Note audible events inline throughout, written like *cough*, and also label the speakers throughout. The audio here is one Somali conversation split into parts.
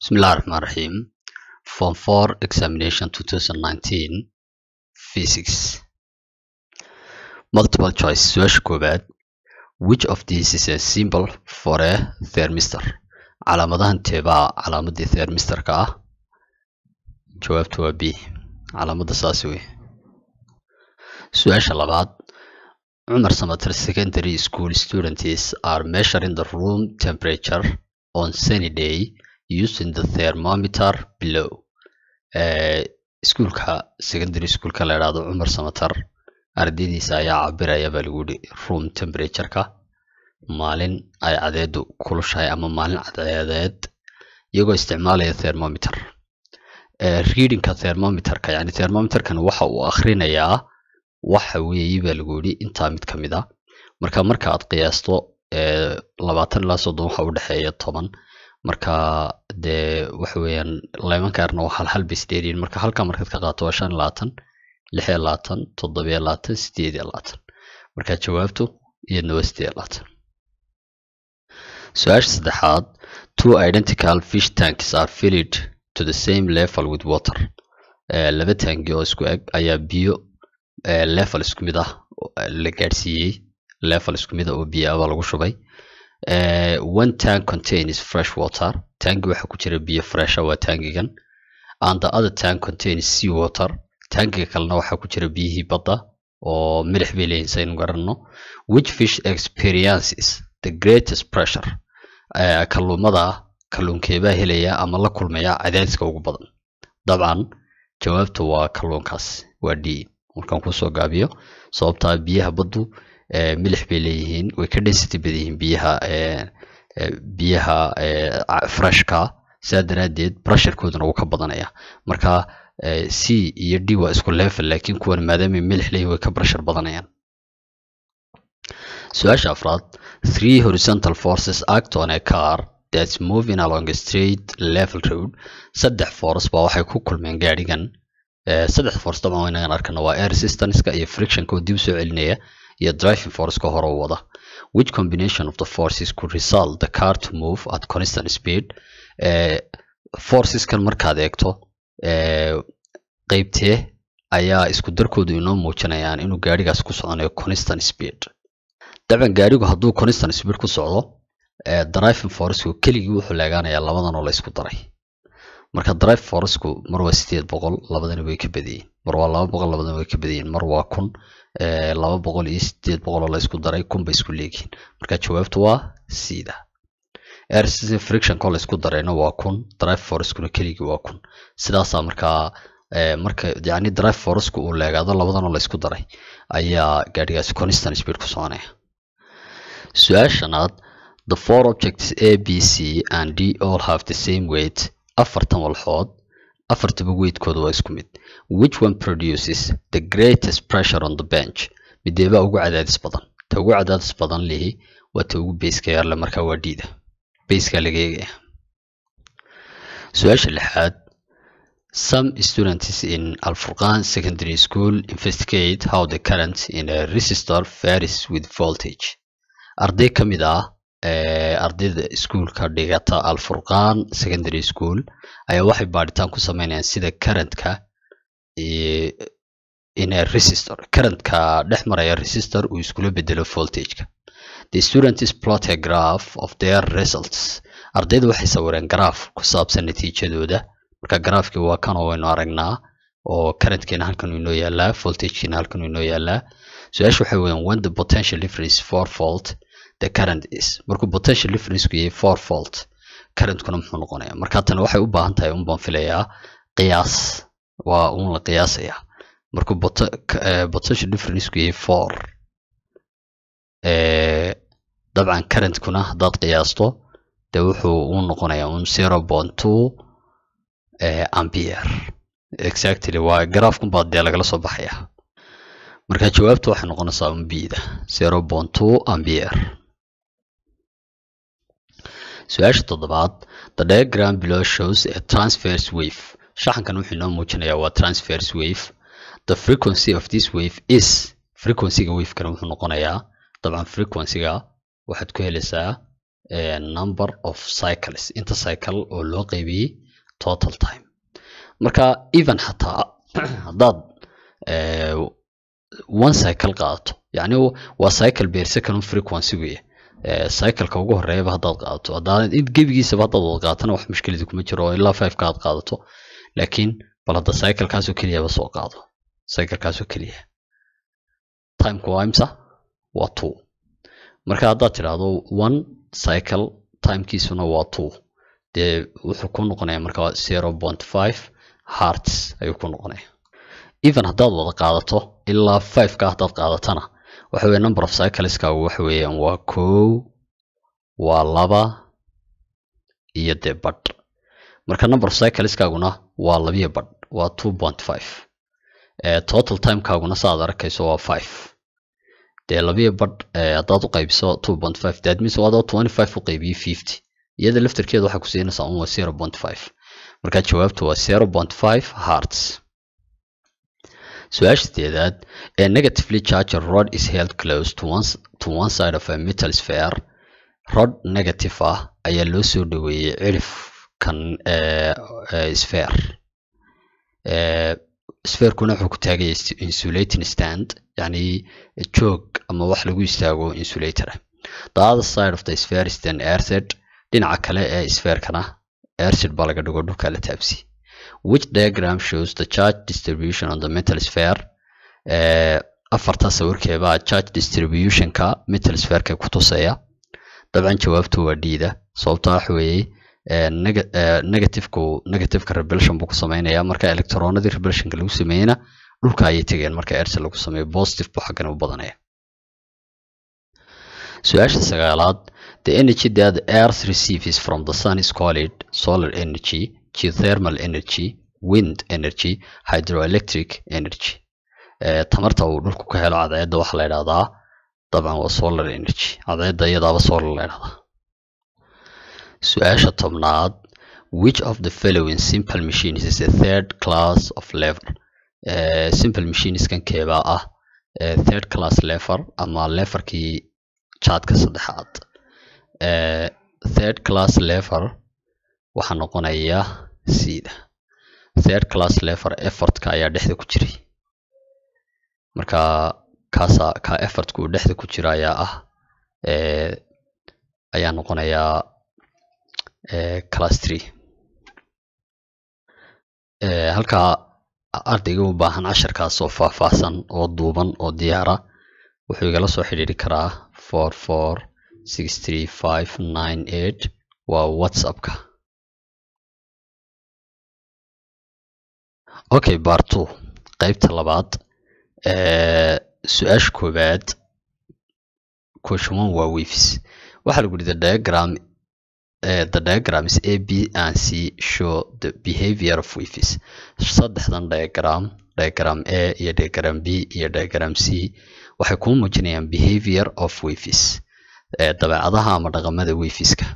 Speaker 1: Bismillah ar-Rahman ar-Rahim. Form 4 Examination 2019 Physics. Multiple choice su'aasha koowaad. Which of these is a symbol for a thermistor? Calaamadahan teebaa calaamadii thermistorka ah. Jawaabtu waa B. Calaamada saas wey. Su'aasha labaad. Cumar Samatar Secondary School students are measuring the room temperature on sunny day using the thermometer below eh, iskuulka secondary schoolka la idhaahdo cumar samatar ardaydiisa ayaa cabiraya baa lagu yidhi room temperatureka maalin ay cadeedu kulushahay ama maalin cadceedeed iyagoo isticmaalaya thermometer eh, readingka thermometerka yani thermometerkan waxa uu akhrinayaa waxa weeye baa lagu yidhi intaa mid ka mid a ah. marka marka aad qiyaasto eh, labaatan ilaa soddon waxa u dhexeeya toban marka dee waxaweyaan lemankaarna waa halhal bay sideediin marka halka markaad ka qaato waa shan labaatan lixyo labaatan toddobiyo labaatan sideediyo labaatan marka jawaabtu iyadna waa sideediyo labaatan su-aasha saddexaad two identical fish tanks are filled to the same level with water eh, laba tangi oo isku eg ayaa biyo eh, level isku mid ah eh, la gaadhsiiyey level isku mid ah oo biyo ah lagu shubay Uh, one tank contains fresh water tangi waxa ku jira biyo fresha ah waa tangigan and the other tank contains sea water tangiga kalena waxaa ku jira biyihii badda oo milix bay leeyihin saynu garanno which fish experiences the greatest pressure uh, eh, kalluumada kalluunkeebaa helaya ama la kulmaya cadaadiska ugu badan dabcan jawaabta waa kalluunkaas waa d markaan kusoo gaabiyo sababtaa biyaha baddu milix bay leeyihiin way ka density badanyihiin biyaha biyaha freshka sidaa daraadeed brasharkooduna wuu ka badanaya marka c iyo d waa isku level laakiin kuwan maadaamay milix leeyihin way ka brashar badanayaan su-aasha afraad three horizontal forces act on a car that's moving along a straight level road saddex force baa waxay ku kulmeen gaadhigan saddex force dabcan waynagan arkana waa air resistanceka iyo frictionka oo dib soo celinaya iyo driving forceka hore u wada which combination of the forces could result the car to move at constant speed e forceskan markaad eegto eh, qeybtee ayaa isku darkoodu inoo muujinayaan inuu gaarigaas ku soconayo constant speed dabcan gaarigu hadduu constant speed ku socdo eh, driving forcku keligii wuxuu leegaanayaa labadanoo la isku daray marka drive forcku mar waa sideed boqol labadana way ka badiyeen mar waa laba boqol labadana way ka badiyeen mar waa kun laba boqol iyo sideed boqol oo laysku daray kun bay isku leegihiin marka jawaabtu waa sida frictionko laysku darayna waa kun drive forcekuna keligii waa kun sidaasaa markaa marka yacni drive forceka uu leegaado labadanoo laysku daray ayaa gaadhigaasi constant speed ku soconaya su-aashanaad the four objects a b c and d all have the same weight afartan walxood afartaba weydkooda waa isku mid which one produces the greatest pressure on the bench mideebaa ugu cadaadis badan ta ugu cadaadis badan lihi waa ta ugu beyska yaarle markaa waa dhiida beyskaa laga eegaya su-aasha lixaad some students in alfurqan secondary school investigate how the current in a resistor varies with voltage arday ka mid ah ardayda iskuulka dhigata alfurqaan secondary school ayaa waxay baadhitaan ku sameynayaan sida karantka inay resistor karantka dhex maraya resistor uu iskula bedelo voltageka the student is plot a graph of their results ardayda waxay sawireen garaaf ku saabsan natiijadooda marka garaafkii waa kan oo waynu aragnaa oo karantkiina halkan inoo yaalaa voltagekiina halkan inoo yaalaa su-aasha waxay weyaan when the potential difference for fault the current is markuu potential difference ku yahay four volt currentkuna muxuu noqonayaa marka tan waxay u baahan tahay un baan filayaa qiyaas waa uun la qiyaasayaa markuu eh, potential difference yahay four eh, dabcan currentkuna haddaad qiyaasto dee wuxuu u noqonayaa un zero point two eh, ampere exactly waa garaafkun baa dee lagala soo baxayaa marka jawaabta waxay noqonaysaa un zero point two ampere su-aasha toddobaad telegram biloshows ee transfers wave shaxankan wuxuu inoo muujinayaa waa transfers wave the frequency of this wave is frequencyga wavekana wuxuu noqonayaa dabcan frequencyga waxaad ku helaysaa eh, number of cycles inta cycle oo loo qeybiyey total time marka even xataa *clears throat* haddaad eh, one cycle qaadato yacni waa cycle beerse kanun frequencygu cycleka ugu horeeyaba hadaad qaadato haddaanad in gebigiisaba haddaad wad qaatana wax mushkiladi kuma jiro oo ilaa fiveka aad qaadato laakiin bal hadda cyclekaasoo keliyaba soo qaado cyclekaasoo keliya timeka waa imsa waa two marka haddaad tidhaahdo one cycle timekiisuna waa two dee wuxuu ku noqonaya marka zero point five hearts ayuu ku noqonaya even haddaad wada qaadato ilaa fiveka haddaad qaadatana waxa weye number of cycleskagu waxa weeyaan waa kow waa laba iyo dee bad marka number of cycleskaaguna waa labiyo bad waa two point five total timekaaguna saaad arakayso waa five dee labiyo badh haddaad u qaybiso two point five dee admis adoo twenty five u qaybiyey fifty iyada laftarkeeda waxaa ku siinaysaa un waa zero point five marka jawaabtu waa zero point five hearts su-aasha sideedaad ee negatively charger rod is held close to one, to one side of a metal sphere rod negative ah ayaa loo soo dhaweeyey cirifkan eh, eh, sphere eh, sferkuna wuxuu ku taagaya insulating stand yacni joog ama wax lagu istaago insulator ah the other side of the sphere is then airset dhinaca kale ee sferkana airset baa laga dhigo dhulka la taabsi which diagram shows the charge distribution on the metal sphere eh, afartaa sawirkeebaa charge distributionka metal sphereka ku tuseya dabcan jawaabtu waa diida sababto wax weeye eh, eh, negativku negativeka rebelation buu ku samaynayaa marka electronadii rebelshanka lagu sameeyeyna dhulka ayay tegeen marka ersa lagu sameeyo positive buu xaggan u badanaya su-aasha sagaalaad the energy that earth receives from the sun is called solar energy geothermal energy wind energy hydroelectric energy eh, tamarta uu dhulku ka helo cadceedda waxaa la idhahdaa daban waa solar energy cadceedda iyadaaba solar la idhahdaa su-aasha tobnaad which of the following simple machines is a third class of lever eh, simple machineskan keebaa ah eh, third class lever ama leverkii jaadka saddexaad third class lever waxaa noqonaya cda third class lefer effortka ayaa dhexda ku jiray marka kaasa ka effortku uu dhexda ku jira ayaa ah ayaa noqonayaa class tree halkaa ardayga u baahan casharkaas oo faahfaahsan oo duuban oo diyaara wuxuu igala soo xidhiiri karaa four four six three five nine eight waa whatsappka okay bartu qaybta labaad su-aasha koobaad question waa waves waxaa lagu yidhi the the diagrams a b and c show the behavior of waves saddexdan diagram diagram a iyo diagram b iyo diagram c waxay kuu muujinayaan behavior of waves dabeecadaha ama dhaqamada waveska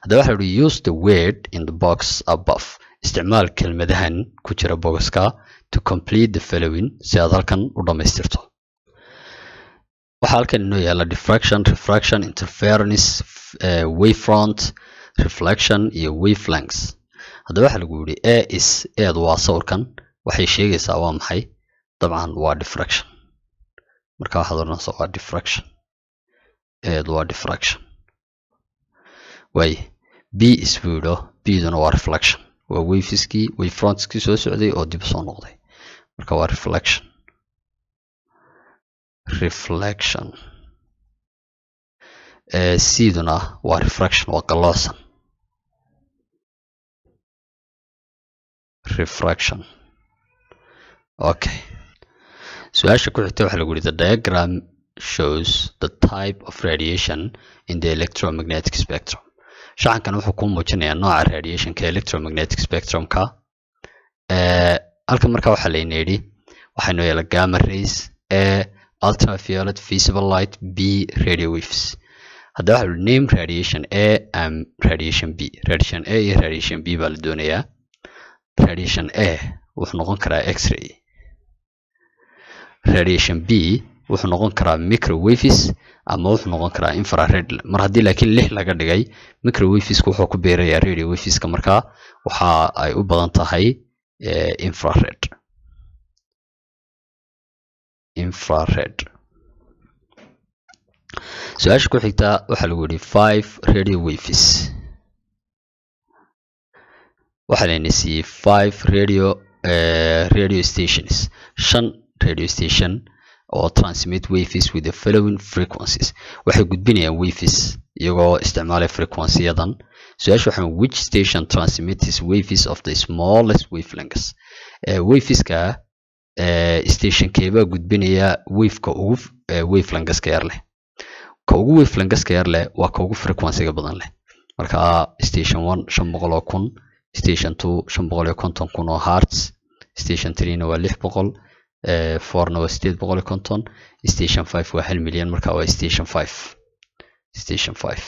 Speaker 1: haddaba waxaa lahi use the word in the box above isticmaal kelmadahan ku jira bogaska to complete the following si aad halkan u dhammaystirto waxaa halkan inoo yaala diffraction refraction interference eh, wayfront reflection iyo wavelengths haddaba waxaa lagu yidhi a is eed waa sawirkan waxay sheegaysaa waa maxay dabcan waa diffraction marka waxaad odhanaysaa waa diffraction eed waa diffraction waaye b is buu yidho b duna waa reflection waa wayfiskii frontskii soo socday oo dib soo noqday marka waa reflection reflection siduna waa refraction waa qaloosan refraction okay su-aasha ku xigta waxaa lagu yidhi the diagram shows the type of radiation in the electromagnetic spectrum shaxankan wuxuu ku muujinayaa nooca radiationka electromagnetic spectrumka halkan marka waxaa layna yidhi waxaynu yeela gamma rays a ultraviolet visible light b radio waves hadda waxa name radiation a am radiation b radiation a iyo radiation b baa la doonayaa radiation a wuxuu noqon karaa x-ray radiation b wuxuu noqon karaa microwafis ama wuxuu noqon karaa infrared mar haddii laakiin lix laga dhigay microwaveska wuxuu ku beerayaa radio waveska markaa waxa ay u badan tahay eh, infrared infrared su-aasha ku xigta waxaa lagu yidhi five radio waves waxaa layna siiyey five radio eh, radio stations shan radio station oo transmit waves with the following frequencies waxay gudbinayaan waves iyagoo isticmaalaya frequency-yadan su-aasha waxaa which station transmits waves of the smallest wavelengths waveska station keebaa gudbinaya waveka ugu wavelengthska yar leh ka ugu wavelengthska yar leh waa ka ugu frequency-ga badan leh marka station one shan boqol oo kun station two shan boqol iyo konton kun oo hertz station three waa lix boqol forna waa sideed boqol iyo konton station five waa hal milyan marka waa station five station five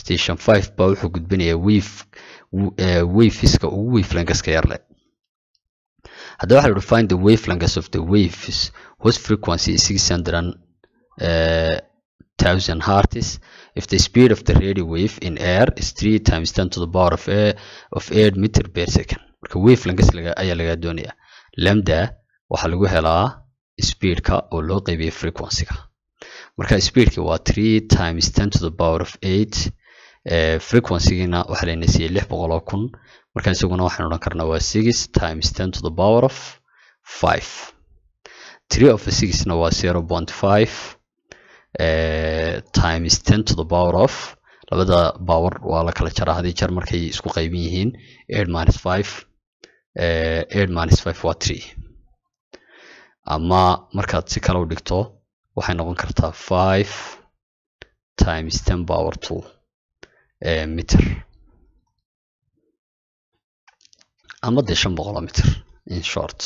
Speaker 1: station five baa wuxuu gudbinayaa wave waveska ugu wavelangaska yar leh haddaba waxaa lahi find the wavelangas of the waves host frequency is thousand hertz if the speed of the radio wave in air is three times ten to the power of air of eight meter per second marka wavelangas ayaa lagaa doonayaa lamda waxaa lagu helaa speedka oo loo qeybiyay frequencyga marka speedki waa three times ten to the power of eight eh, frequencygiina waxaa layna siiyey lix boqol oo kun marka isaguna waxaan odhan karnaa waa six times ten to the power of five three of sixna waa zero point five eh, times ten to the power of labada power waa la kala jaraa haddii jar markay isku qaybin yihiin eight minus five Eh, ama markaad si kale u dhigto waxay noqon kartaa five times ten power two eh, meter ama dee shan boqoloo meter in short